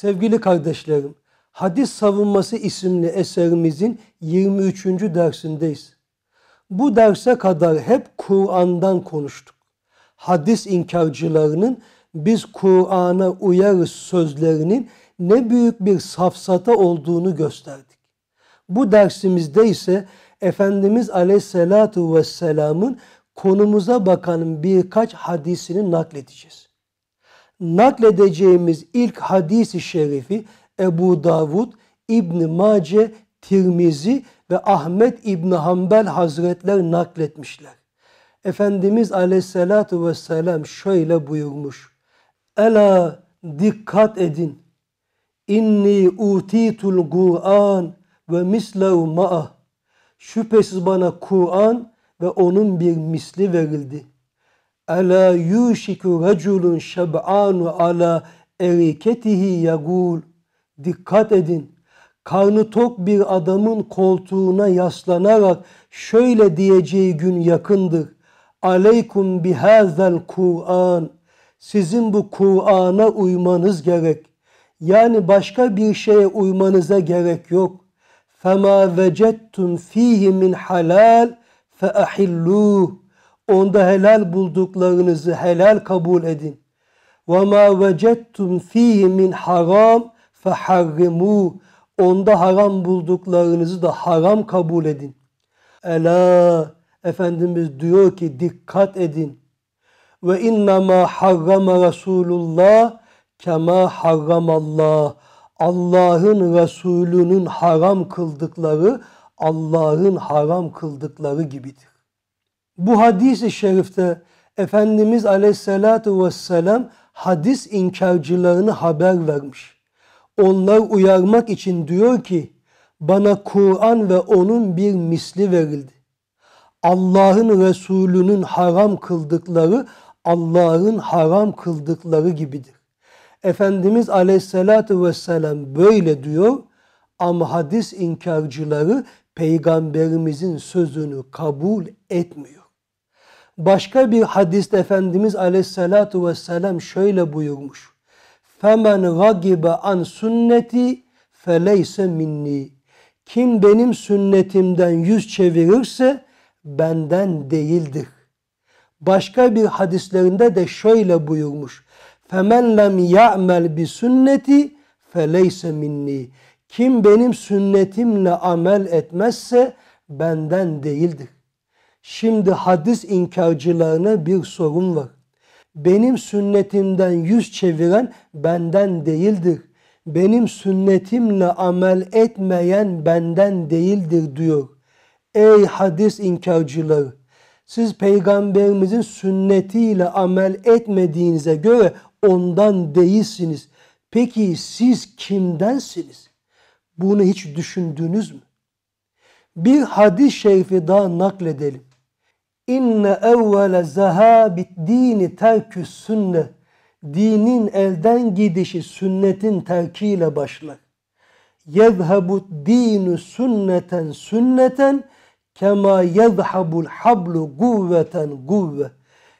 Sevgili kardeşlerim, Hadis Savunması isimli eserimizin 23. dersindeyiz. Bu derse kadar hep Kur'an'dan konuştuk. Hadis inkarcılarının biz Kur'an'a uyarız sözlerinin ne büyük bir safsata olduğunu gösterdik. Bu dersimizde ise Efendimiz Aleyhisselatü Vesselam'ın konumuza bakan birkaç hadisini nakledeceğiz nakledeceğimiz ilk hadisi şerifi Ebu Davud, İbn Mace, Tirmizi ve Ahmet İbn Hanbel Hazretler nakletmişler. Efendimiz Aleyhisselatu vesselam şöyle buyurmuş. Ela dikkat edin. İnni utitul Kur'an ve mislehu ma'ah. Şüphesiz bana Kur'an ve onun bir misli verildi.'' Ala yuşiku reculun şeb'anu ala eriketihi yagul. Dikkat edin. Karnı tok bir adamın koltuğuna yaslanarak şöyle diyeceği gün yakındır. Aleykum bihazel Kur'an. Sizin bu Kur'an'a uymanız gerek. Yani başka bir şeye uymanıza gerek yok. فَمَا وَجَدْتُمْ Fihi Min Halal فَأَحِلُّوهُ Onda helal bulduklarınızı helal kabul edin. Ve ma وَجَدْتُمْ fihi min haram فَحَرِّمُوا Onda haram bulduklarınızı da haram kabul edin. Ela Efendimiz diyor ki dikkat edin. Ve inna ma harrama Resulullah kema harramallah. Allah'ın Resulünün haram kıldıkları Allah'ın haram kıldıkları gibidir. Bu hadis-i şerifte Efendimiz aleyhissalatu vesselam hadis inkarcılarını haber vermiş. Onlar uyarmak için diyor ki bana Kur'an ve onun bir misli verildi. Allah'ın Resulü'nün haram kıldıkları Allah'ın haram kıldıkları gibidir. Efendimiz aleyhissalatu vesselam böyle diyor ama hadis inkarcıları peygamberimizin sözünü kabul etmiyor. Başka bir hadiste Efendimiz aleyhissalatu vesselam şöyle buyurmuş. Femen غَغِبَ an sünneti feleyse minni. Kim benim sünnetimden yüz çevirirse benden değildir. Başka bir hadislerinde de şöyle buyurmuş. Femen فَمَنْ لَمْ يَعْمَلْ sünneti فَلَيْسَ minni. Kim benim sünnetimle amel etmezse benden değildir. Şimdi hadis inkarcılarına bir sorun var. Benim sünnetimden yüz çeviren benden değildir. Benim sünnetimle amel etmeyen benden değildir diyor. Ey hadis inkarcıları! Siz peygamberimizin sünnetiyle amel etmediğinize göre ondan değilsiniz. Peki siz kimdensiniz? Bunu hiç düşündünüz mü? Bir hadis-i şerifi daha nakledelim. İnne evvele zehabit dini terkü sünne. Dinin elden gidişi sünnetin terkiyle başlar. Yezhabut dinu sünneten sünneten kema yezhabul hablu kuvveten kuvve.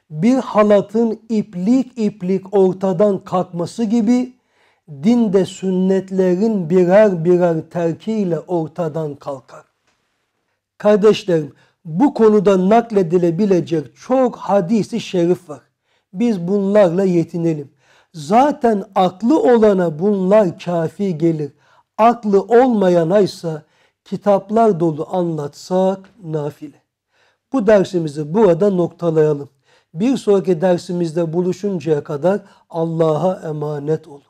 Bir halatın iplik iplik ortadan kalkması gibi din de sünnetlerin birer birer terkiyle ortadan kalkar. Kardeşlerim bu konuda nakledilebilecek çok hadisi şerif var. Biz bunlarla yetinelim. Zaten aklı olana bunlar kafi gelir. Aklı olmayana ise kitaplar dolu anlatsak nafile. Bu dersimizi burada noktalayalım. Bir sonraki dersimizde buluşuncaya kadar Allah'a emanet olun.